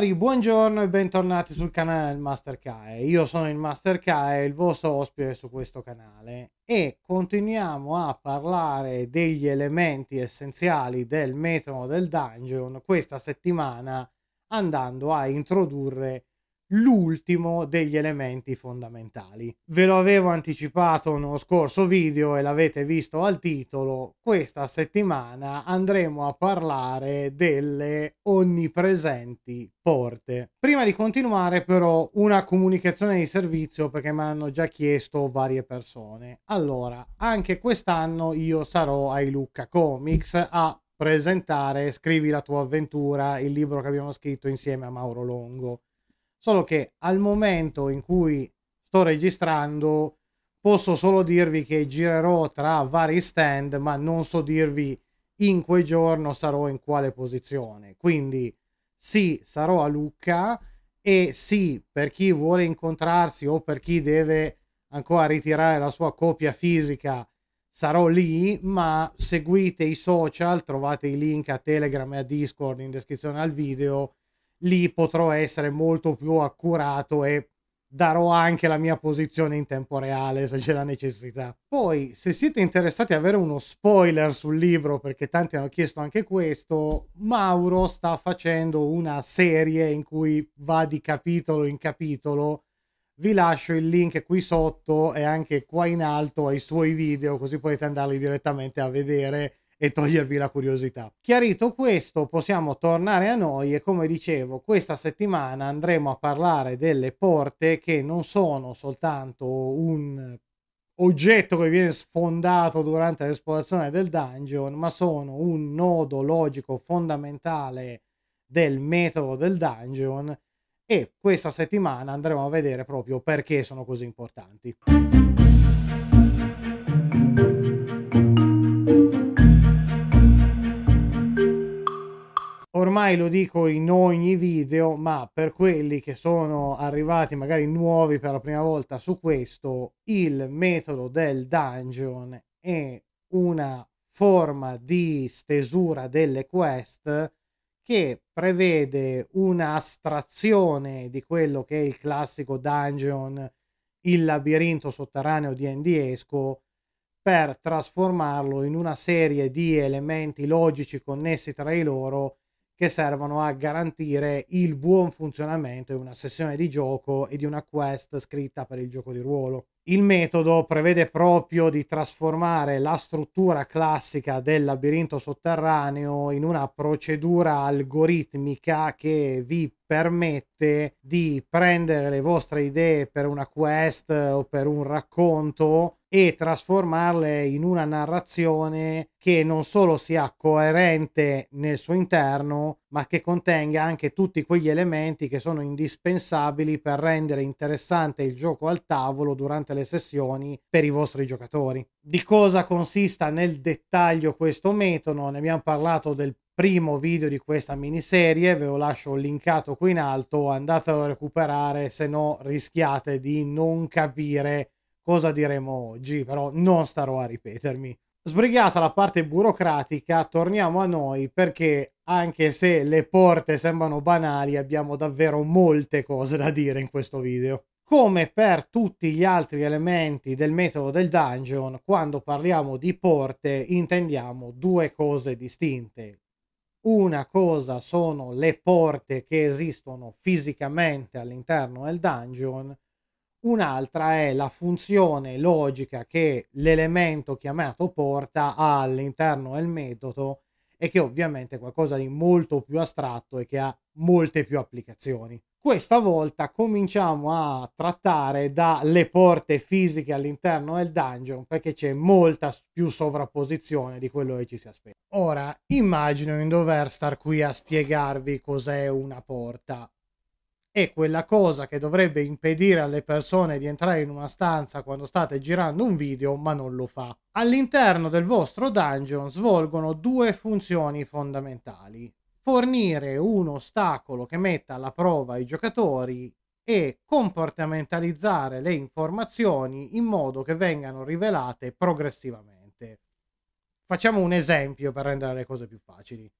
signori, buongiorno e bentornati sul canale del Master Kae. Io sono il Master Kae, il vostro ospite su questo canale e continuiamo a parlare degli elementi essenziali del metodo del dungeon questa settimana andando a introdurre l'ultimo degli elementi fondamentali. Ve lo avevo anticipato nello scorso video e l'avete visto al titolo, questa settimana andremo a parlare delle onnipresenti porte. Prima di continuare però una comunicazione di servizio perché mi hanno già chiesto varie persone. Allora, anche quest'anno io sarò ai Lucca Comics a presentare Scrivi la tua avventura, il libro che abbiamo scritto insieme a Mauro Longo solo che al momento in cui sto registrando posso solo dirvi che girerò tra vari stand ma non so dirvi in quel giorno sarò in quale posizione quindi sì sarò a Lucca e sì per chi vuole incontrarsi o per chi deve ancora ritirare la sua copia fisica sarò lì ma seguite i social trovate i link a Telegram e a Discord in descrizione al video lì potrò essere molto più accurato e darò anche la mia posizione in tempo reale se c'è la necessità. Poi, se siete interessati a avere uno spoiler sul libro, perché tanti hanno chiesto anche questo, Mauro sta facendo una serie in cui va di capitolo in capitolo. Vi lascio il link qui sotto e anche qua in alto ai suoi video, così potete andarli direttamente a vedere e togliervi la curiosità. Chiarito questo, possiamo tornare a noi e come dicevo, questa settimana andremo a parlare delle porte che non sono soltanto un oggetto che viene sfondato durante l'esplorazione del dungeon, ma sono un nodo logico fondamentale del metodo del dungeon e questa settimana andremo a vedere proprio perché sono così importanti. ormai lo dico in ogni video, ma per quelli che sono arrivati magari nuovi per la prima volta su questo, il metodo del dungeon è una forma di stesura delle quest che prevede un'astrazione di quello che è il classico dungeon, il labirinto sotterraneo di Endiesco, per trasformarlo in una serie di elementi logici connessi tra di loro che servono a garantire il buon funzionamento di una sessione di gioco e di una quest scritta per il gioco di ruolo. Il metodo prevede proprio di trasformare la struttura classica del labirinto sotterraneo in una procedura algoritmica che vi permette di prendere le vostre idee per una quest o per un racconto e trasformarle in una narrazione che non solo sia coerente nel suo interno, ma che contenga anche tutti quegli elementi che sono indispensabili per rendere interessante il gioco al tavolo durante le sessioni per i vostri giocatori. Di cosa consista nel dettaglio questo metodo? Ne abbiamo parlato del primo video di questa miniserie, ve lo lascio linkato qui in alto, andatelo a recuperare, se no rischiate di non capire cosa diremo oggi, però non starò a ripetermi. Sbrigata la parte burocratica, torniamo a noi perché anche se le porte sembrano banali, abbiamo davvero molte cose da dire in questo video. Come per tutti gli altri elementi del metodo del dungeon, quando parliamo di porte intendiamo due cose distinte. Una cosa sono le porte che esistono fisicamente all'interno del dungeon, un'altra è la funzione logica che l'elemento chiamato porta ha all'interno del metodo e che ovviamente è qualcosa di molto più astratto e che ha molte più applicazioni. Questa volta cominciamo a trattare dalle porte fisiche all'interno del dungeon perché c'è molta più sovrapposizione di quello che ci si aspetta. Ora, immagino di dover star qui a spiegarvi cos'è una porta è quella cosa che dovrebbe impedire alle persone di entrare in una stanza quando state girando un video, ma non lo fa. All'interno del vostro dungeon svolgono due funzioni fondamentali. Fornire un ostacolo che metta alla prova i giocatori e comportamentalizzare le informazioni in modo che vengano rivelate progressivamente. Facciamo un esempio per rendere le cose più facili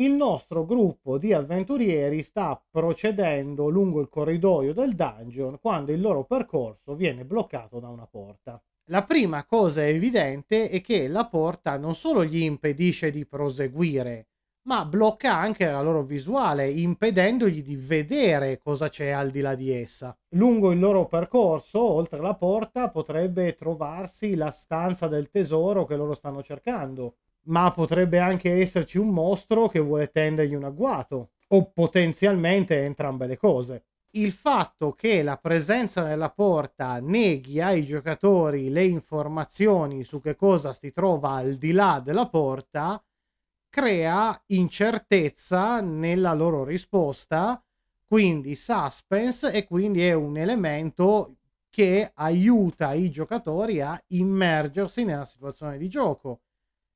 il nostro gruppo di avventurieri sta procedendo lungo il corridoio del dungeon quando il loro percorso viene bloccato da una porta. La prima cosa evidente è che la porta non solo gli impedisce di proseguire, ma blocca anche la loro visuale, impedendogli di vedere cosa c'è al di là di essa. Lungo il loro percorso, oltre la porta, potrebbe trovarsi la stanza del tesoro che loro stanno cercando, ma potrebbe anche esserci un mostro che vuole tendergli un agguato, o potenzialmente entrambe le cose. Il fatto che la presenza nella porta neghi ai giocatori le informazioni su che cosa si trova al di là della porta crea incertezza nella loro risposta, quindi suspense e quindi è un elemento che aiuta i giocatori a immergersi nella situazione di gioco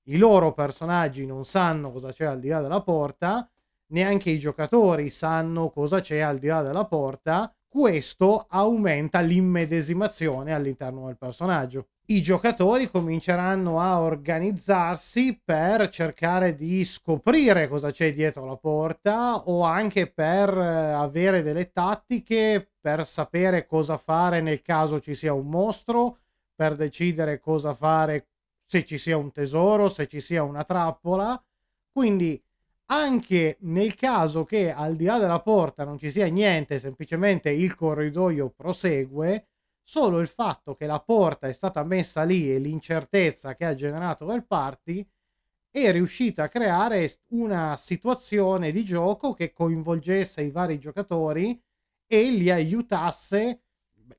i loro personaggi non sanno cosa c'è al di là della porta, neanche i giocatori sanno cosa c'è al di là della porta, questo aumenta l'immedesimazione all'interno del personaggio. I giocatori cominceranno a organizzarsi per cercare di scoprire cosa c'è dietro la porta o anche per eh, avere delle tattiche, per sapere cosa fare nel caso ci sia un mostro, per decidere cosa fare se ci sia un tesoro, se ci sia una trappola. Quindi anche nel caso che al di là della porta non ci sia niente, semplicemente il corridoio prosegue, solo il fatto che la porta è stata messa lì e l'incertezza che ha generato del party è riuscita a creare una situazione di gioco che coinvolgesse i vari giocatori e li aiutasse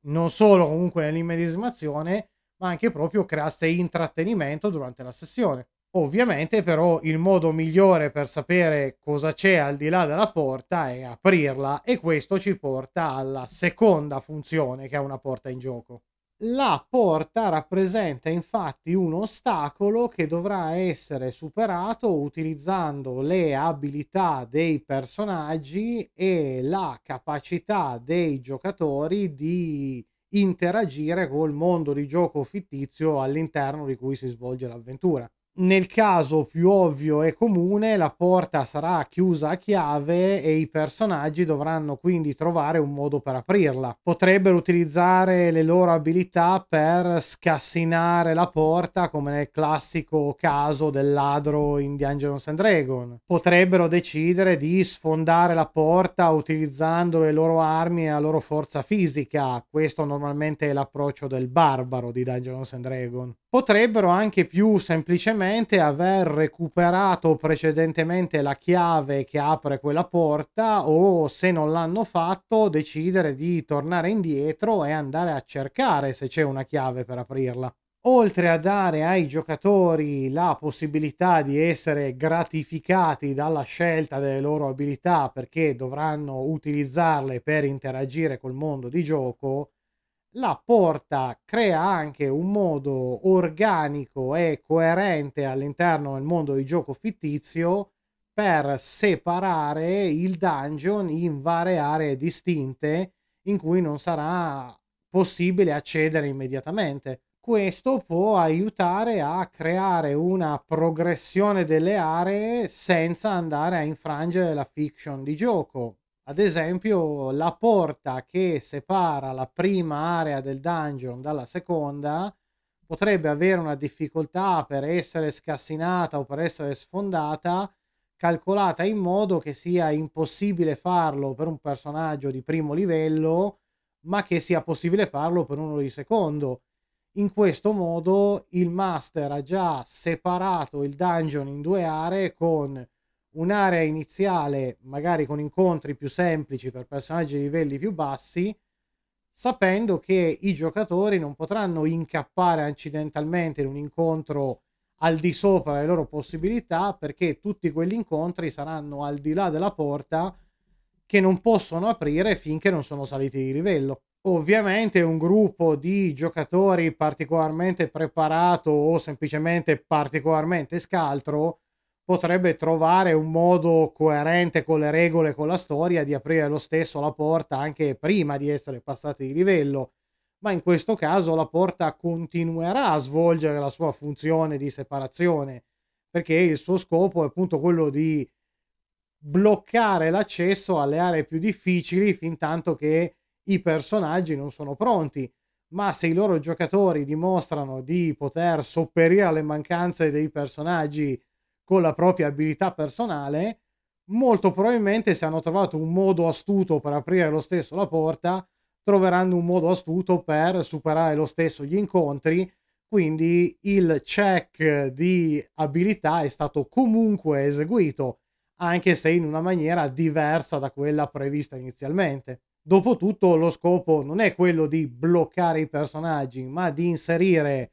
non solo comunque nell'immedesimazione, ma anche proprio creasse intrattenimento durante la sessione. Ovviamente però il modo migliore per sapere cosa c'è al di là della porta è aprirla e questo ci porta alla seconda funzione che ha una porta in gioco. La porta rappresenta infatti un ostacolo che dovrà essere superato utilizzando le abilità dei personaggi e la capacità dei giocatori di interagire col mondo di gioco fittizio all'interno di cui si svolge l'avventura. Nel caso più ovvio e comune la porta sarà chiusa a chiave e i personaggi dovranno quindi trovare un modo per aprirla. Potrebbero utilizzare le loro abilità per scassinare la porta come nel classico caso del ladro in Dungeons and Dragons. Potrebbero decidere di sfondare la porta utilizzando le loro armi e la loro forza fisica. Questo normalmente è l'approccio del barbaro di Dungeons and Dragons potrebbero anche più semplicemente aver recuperato precedentemente la chiave che apre quella porta o se non l'hanno fatto decidere di tornare indietro e andare a cercare se c'è una chiave per aprirla. Oltre a dare ai giocatori la possibilità di essere gratificati dalla scelta delle loro abilità perché dovranno utilizzarle per interagire col mondo di gioco, la porta crea anche un modo organico e coerente all'interno del mondo di gioco fittizio per separare il dungeon in varie aree distinte in cui non sarà possibile accedere immediatamente. Questo può aiutare a creare una progressione delle aree senza andare a infrangere la fiction di gioco ad esempio, la porta che separa la prima area del dungeon dalla seconda potrebbe avere una difficoltà per essere scassinata o per essere sfondata, calcolata in modo che sia impossibile farlo per un personaggio di primo livello, ma che sia possibile farlo per uno di secondo. In questo modo il master ha già separato il dungeon in due aree con un'area iniziale magari con incontri più semplici per personaggi di livelli più bassi, sapendo che i giocatori non potranno incappare accidentalmente in un incontro al di sopra delle loro possibilità perché tutti quegli incontri saranno al di là della porta che non possono aprire finché non sono saliti di livello. Ovviamente un gruppo di giocatori particolarmente preparato o semplicemente particolarmente scaltro potrebbe trovare un modo coerente con le regole, con la storia, di aprire lo stesso la porta anche prima di essere passati di livello. Ma in questo caso la porta continuerà a svolgere la sua funzione di separazione, perché il suo scopo è appunto quello di bloccare l'accesso alle aree più difficili fin tanto che i personaggi non sono pronti. Ma se i loro giocatori dimostrano di poter sopperire alle mancanze dei personaggi con la propria abilità personale, molto probabilmente se hanno trovato un modo astuto per aprire lo stesso la porta, troveranno un modo astuto per superare lo stesso gli incontri, quindi il check di abilità è stato comunque eseguito, anche se in una maniera diversa da quella prevista inizialmente. Dopotutto lo scopo non è quello di bloccare i personaggi, ma di inserire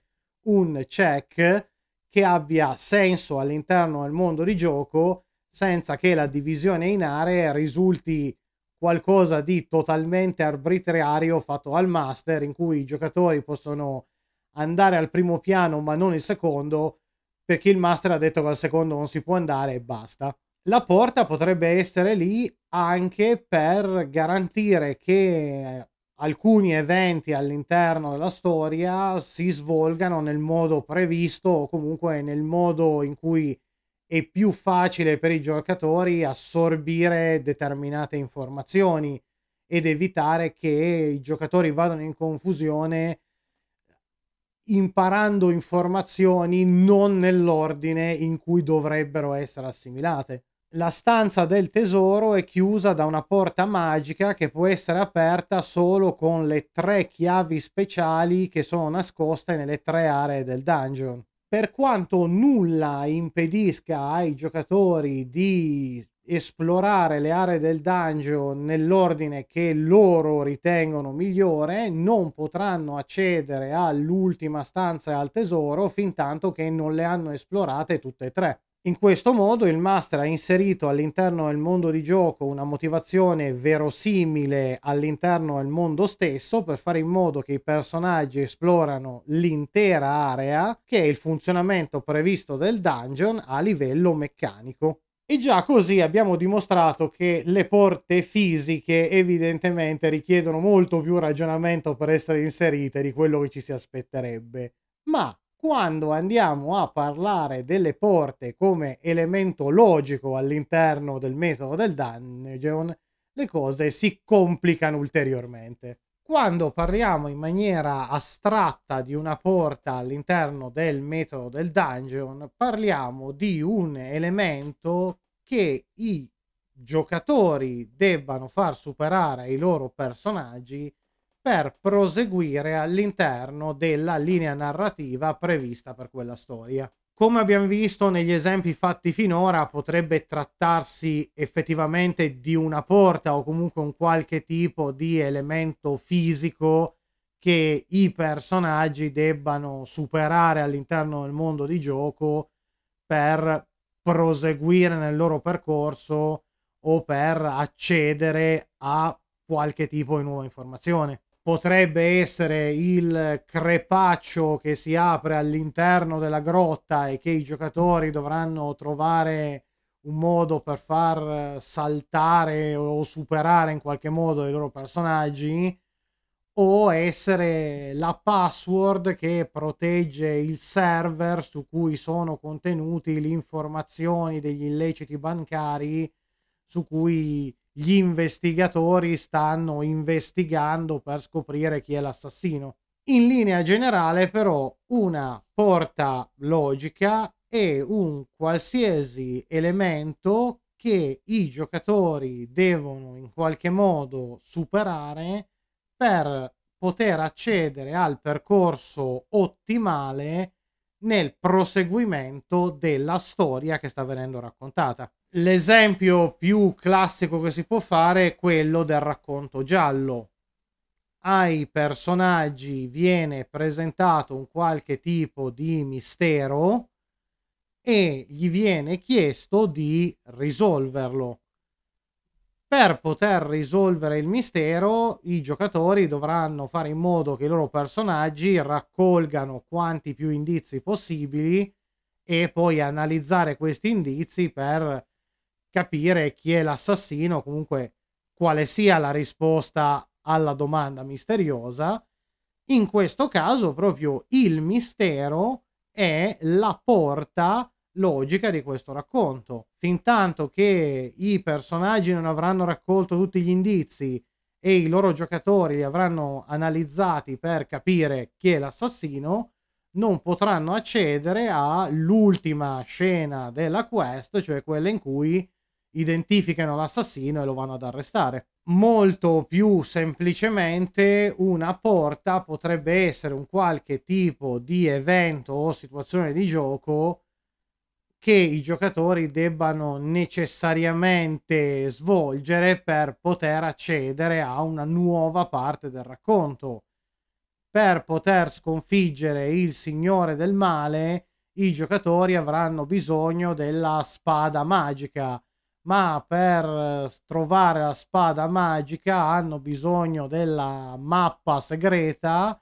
un check che abbia senso all'interno del mondo di gioco senza che la divisione in aree risulti qualcosa di totalmente arbitrario fatto al master in cui i giocatori possono andare al primo piano ma non il secondo perché il master ha detto che al secondo non si può andare e basta. La porta potrebbe essere lì anche per garantire che alcuni eventi all'interno della storia si svolgano nel modo previsto o comunque nel modo in cui è più facile per i giocatori assorbire determinate informazioni ed evitare che i giocatori vadano in confusione imparando informazioni non nell'ordine in cui dovrebbero essere assimilate la stanza del tesoro è chiusa da una porta magica che può essere aperta solo con le tre chiavi speciali che sono nascoste nelle tre aree del dungeon. Per quanto nulla impedisca ai giocatori di esplorare le aree del dungeon nell'ordine che loro ritengono migliore, non potranno accedere all'ultima stanza e al tesoro fin tanto che non le hanno esplorate tutte e tre. In questo modo il master ha inserito all'interno del mondo di gioco una motivazione verosimile all'interno del mondo stesso per fare in modo che i personaggi esplorano l'intera area che è il funzionamento previsto del dungeon a livello meccanico. E già così abbiamo dimostrato che le porte fisiche evidentemente richiedono molto più ragionamento per essere inserite di quello che ci si aspetterebbe. Ma quando andiamo a parlare delle porte come elemento logico all'interno del metodo del dungeon, le cose si complicano ulteriormente. Quando parliamo in maniera astratta di una porta all'interno del metodo del dungeon, parliamo di un elemento che i giocatori debbano far superare ai loro personaggi per proseguire all'interno della linea narrativa prevista per quella storia. Come abbiamo visto negli esempi fatti finora, potrebbe trattarsi effettivamente di una porta o comunque un qualche tipo di elemento fisico che i personaggi debbano superare all'interno del mondo di gioco per proseguire nel loro percorso o per accedere a qualche tipo di nuova informazione potrebbe essere il crepaccio che si apre all'interno della grotta e che i giocatori dovranno trovare un modo per far saltare o superare in qualche modo i loro personaggi o essere la password che protegge il server su cui sono contenuti le informazioni degli illeciti bancari su cui gli investigatori stanno investigando per scoprire chi è l'assassino. In linea generale però una porta logica è un qualsiasi elemento che i giocatori devono in qualche modo superare per poter accedere al percorso ottimale nel proseguimento della storia che sta venendo raccontata. L'esempio più classico che si può fare è quello del racconto giallo. Ai personaggi viene presentato un qualche tipo di mistero e gli viene chiesto di risolverlo. Per poter risolvere il mistero, i giocatori dovranno fare in modo che i loro personaggi raccolgano quanti più indizi possibili e poi analizzare questi indizi per capire chi è l'assassino, comunque quale sia la risposta alla domanda misteriosa. In questo caso proprio il mistero è la porta logica di questo racconto. Fintanto che i personaggi non avranno raccolto tutti gli indizi e i loro giocatori li avranno analizzati per capire chi è l'assassino, non potranno accedere all'ultima scena della quest, cioè quella in cui identificano l'assassino e lo vanno ad arrestare. Molto più semplicemente una porta potrebbe essere un qualche tipo di evento o situazione di gioco che i giocatori debbano necessariamente svolgere per poter accedere a una nuova parte del racconto. Per poter sconfiggere il signore del male, i giocatori avranno bisogno della spada magica ma per eh, trovare la spada magica hanno bisogno della mappa segreta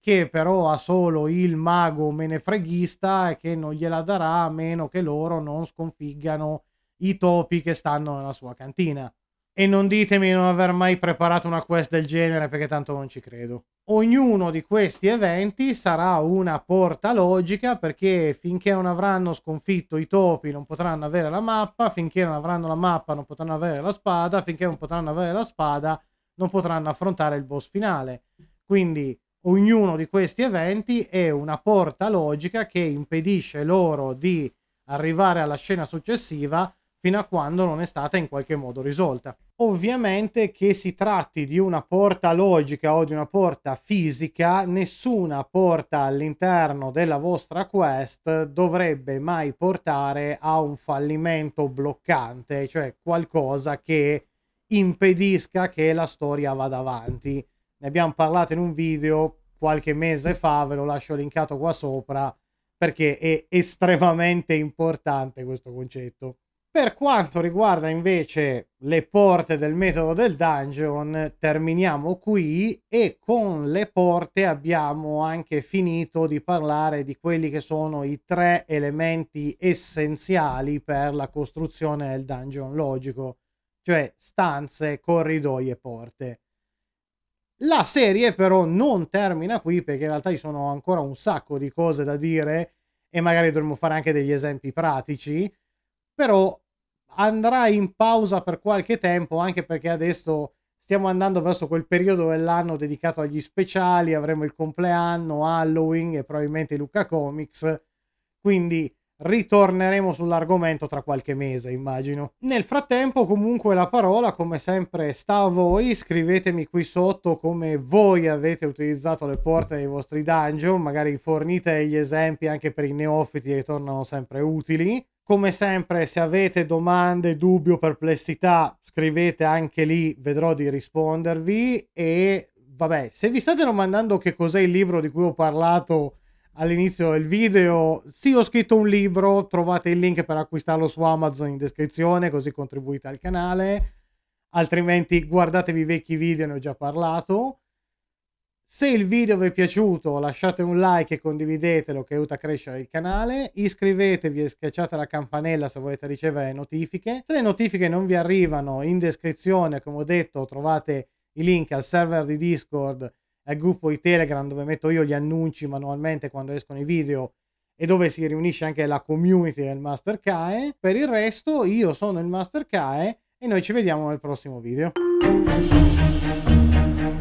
che però ha solo il mago menefreghista e che non gliela darà a meno che loro non sconfiggano i topi che stanno nella sua cantina. E non ditemi di non aver mai preparato una quest del genere perché tanto non ci credo. Ognuno di questi eventi sarà una porta logica perché finché non avranno sconfitto i topi non potranno avere la mappa, finché non avranno la mappa non potranno avere la spada, finché non potranno avere la spada non potranno affrontare il boss finale. Quindi ognuno di questi eventi è una porta logica che impedisce loro di arrivare alla scena successiva fino a quando non è stata in qualche modo risolta. Ovviamente che si tratti di una porta logica o di una porta fisica, nessuna porta all'interno della vostra quest dovrebbe mai portare a un fallimento bloccante, cioè qualcosa che impedisca che la storia vada avanti. Ne abbiamo parlato in un video qualche mese fa, ve lo lascio linkato qua sopra perché è estremamente importante questo concetto. Per quanto riguarda invece le porte del metodo del dungeon, terminiamo qui e con le porte abbiamo anche finito di parlare di quelli che sono i tre elementi essenziali per la costruzione del dungeon logico, cioè stanze, corridoi e porte. La serie però non termina qui perché in realtà ci sono ancora un sacco di cose da dire e magari dovremmo fare anche degli esempi pratici però andrà in pausa per qualche tempo, anche perché adesso stiamo andando verso quel periodo dell'anno dedicato agli speciali, avremo il compleanno, Halloween e probabilmente Luca Comics, quindi ritorneremo sull'argomento tra qualche mese, immagino. Nel frattempo, comunque, la parola, come sempre, sta a voi. Scrivetemi qui sotto come voi avete utilizzato le porte dei vostri dungeon, magari fornite gli esempi anche per i neofiti che tornano sempre utili. Come sempre, se avete domande, dubbi o perplessità, scrivete anche lì, vedrò di rispondervi. E vabbè, se vi state domandando che cos'è il libro di cui ho parlato all'inizio del video, sì, ho scritto un libro, trovate il link per acquistarlo su Amazon in descrizione, così contribuite al canale. Altrimenti guardatevi i vecchi video, ne ho già parlato. Se il video vi è piaciuto lasciate un like e condividetelo che aiuta a crescere il canale, iscrivetevi e schiacciate la campanella se volete ricevere notifiche. Se le notifiche non vi arrivano in descrizione, come ho detto, trovate i link al server di Discord, al gruppo di Telegram dove metto io gli annunci manualmente quando escono i video e dove si riunisce anche la community del Master Kae. Per il resto io sono il Master Kae e noi ci vediamo nel prossimo video.